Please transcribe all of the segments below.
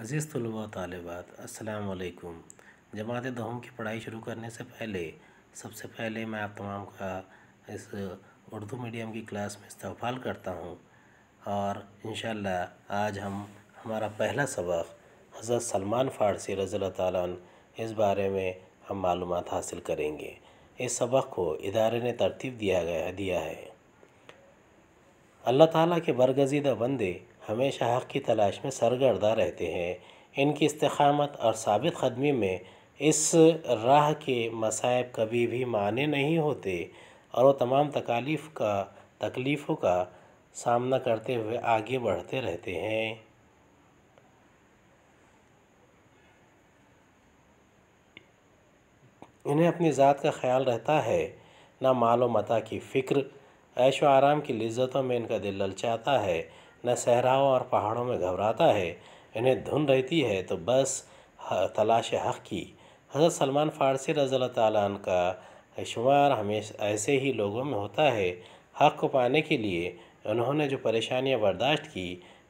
अज़ीज़ तलबा तलबात असलकुम जमात दहम की पढ़ाई शुरू करने से पहले सबसे पहले मैं आप तमाम का इस उर्दू मीडियम की क्लास में इस्तेफाल करता हूँ और इन आज हम हमारा पहला सबक हज़रत सलमान फ़ारसी रज़ी ताल इस बारे में हम मालूम हासिल करेंगे इस सबक को इदारे ने तरतीब दिया गया दिया है अल्लाह ताला के बरगजीदा बंदे हमेशा हक़ की तलाश में सरगर्दा रहते हैं इनकी इस्तकामत और सबित ख़दमी में इस राह के मसायब कभी भी माने नहीं होते और वो तमाम तकालीफ का तकलीफ़ों का सामना करते हुए आगे बढ़ते रहते हैं इन्हें अपनी ज़ात का ख्याल रहता है ना मालो मता की फ़िक्र ऐश आराम की लज्जतों में इनका दिल ललचाता है न सहराओं और पहाड़ों में घबराता है इन्हें धुन रहती है तो बस तलाश हक़ की हज़रत सलमान फ़ारसी रज़ी तन का शुमार हमेशा ऐसे ही लोगों में होता है हक़ को पाने के लिए उन्होंने जो परेशानियां बर्दाश्त की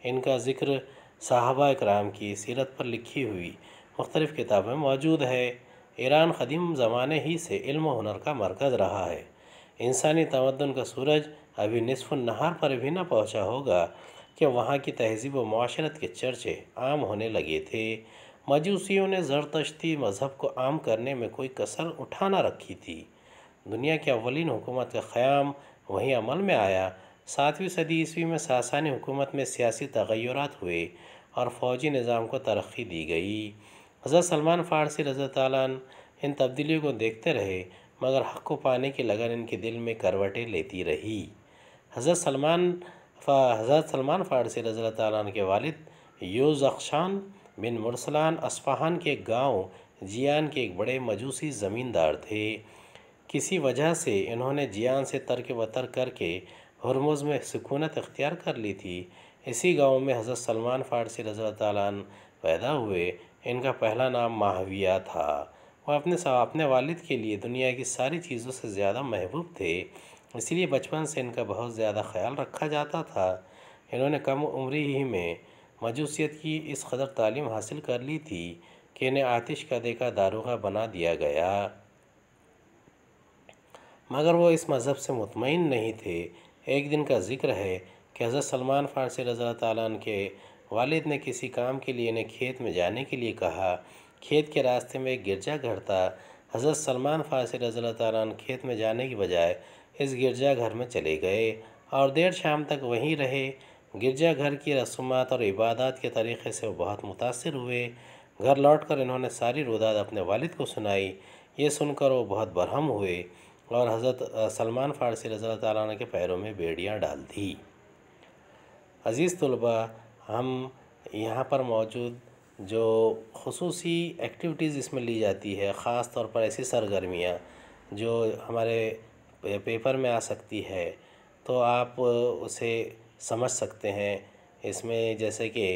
इनका ज़िक्र साहबा कराम की सीरत पर लिखी हुई मुख्तलिफ़ किताबें मौजूद है ईरान कदीम ज़माने ही से इल्म हुनर का मरकज़ रहा है इंसानी तमदन का सूरज अभी नसफ़ नहार पर भी ना पहुँचा होगा कि वहाँ की तहजीब व माशरत के चर्चे आम होने लगे थे मजूसियों ने ज़रतश्ती मज़हब को आम करने में कोई कसर उठाना रखी थी दुनिया की अवलिन हुकूमत का क़्याम वहीं अमल में आया सातवीं सदी ईस्वी में सासानी हुकूमत में सियासी तगैरत हुए और फ़ौजी निज़ाम को तरक्की दी गई हज़रत सलमान फ़ारसी रज़ा तालन इन तब्दीलियों को देखते रहे मगर हक़ को पाने की लगन इनके दिल में करवटें लेती रही हज़रत सलमान हज़रत सलमान फ़ारसी रज़ी ताली के वालिद यूज़ान बिन मुरसलान अस्फहान के गांव जियान के एक बड़े मजूसी ज़मींदार थे किसी वजह से इन्होंने जियान से तर्क वतर करके हरमुज़ में सुकूनत अख्तियार कर ली थी इसी गांव में हज़रत सलमान फ़ारसी रज़ी ताली पैदा हुए इनका पहला नाम माहविया था वह अपने अपने वालिद के लिए दुनिया की सारी चीज़ों से ज़्यादा महबूब थे इसलिए बचपन से इनका बहुत ज़्यादा ख्याल रखा जाता था इन्होंने कम उम्री ही में मजूसीत की इस कदर तालीम हासिल कर ली थी कि इन्हें आतिश का देखा दारोगा बना दिया गया मगर वो इस मज़हब से मुतमिन नहीं थे एक दिन का जिक्र है कि हज़रत सलमान फ़ारसी रज़ल तन के वालिद ने किसी काम के लिए इन्हें खेत में जाने के लिए कहा खेत के रास्ते में एक गिरजा घर था हज़रत सलमान फ़ारसी रज़ा तालन खेत में जाने की बजाय इस गिरजाघर में चले गए और देर शाम तक वहीं रहे गिरजाघर की रसूमात और इबादत के तरीक़े से बहुत मुतासर हुए घर लौटकर इन्होंने सारी रुदाद अपने वालिद को सुनाई ये सुनकर वो बहुत बरहम हुए और हज़रत सलमान फ़ारसी रज़ा तारा के पैरों में बेड़ियाँ डाल दी अज़ीज़ तलबा हम यहाँ पर मौजूद जो खसूस एक्टिविटीज़ इसमें ली जाती है ख़ास तौर पर ऐसी सरगर्मियाँ जो हमारे पेपर में आ सकती है तो आप उसे समझ सकते हैं इसमें जैसे कि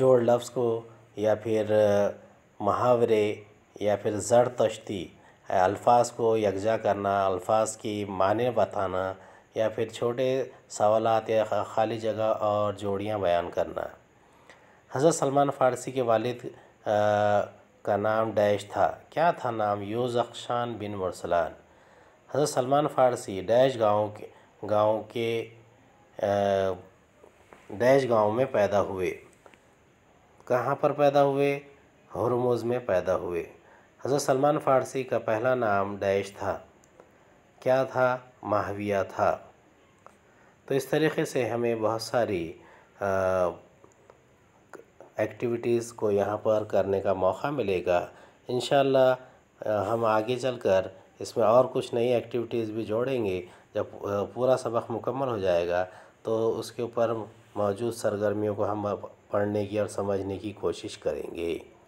जोड़ लफ्ज़ को या फिर मुहावरे या फिर जड़ तश्ती अल्फाज को यकजा करना अल्फाज की माने बताना या फिर छोटे सवाल या खाली जगह और जोड़ियाँ बयान करना हज़रत सलमान फ़ारसी के वालिद आ, का नाम डैश था क्या था नाम योज़ान बिन मरसलान हज़रत सलमान फ़ारसी डैश गांव के गांव के डैश गांव में पैदा हुए कहाँ पर पैदा हुए हरमोज़ में पैदा हुए हज़रत सलमान फ़ारसी का पहला नाम डैश था क्या था माहविया था तो इस तरीके से हमें बहुत सारी आ, एक्टिविटीज़ को यहाँ पर करने का मौक़ा मिलेगा इन हम आगे चल कर इसमें और कुछ नई एक्टिविटीज़ भी जोड़ेंगे जब पूरा सबक मुकम्मल हो जाएगा तो उसके ऊपर मौजूद सरगर्मियों को हम पढ़ने की और समझने की कोशिश करेंगे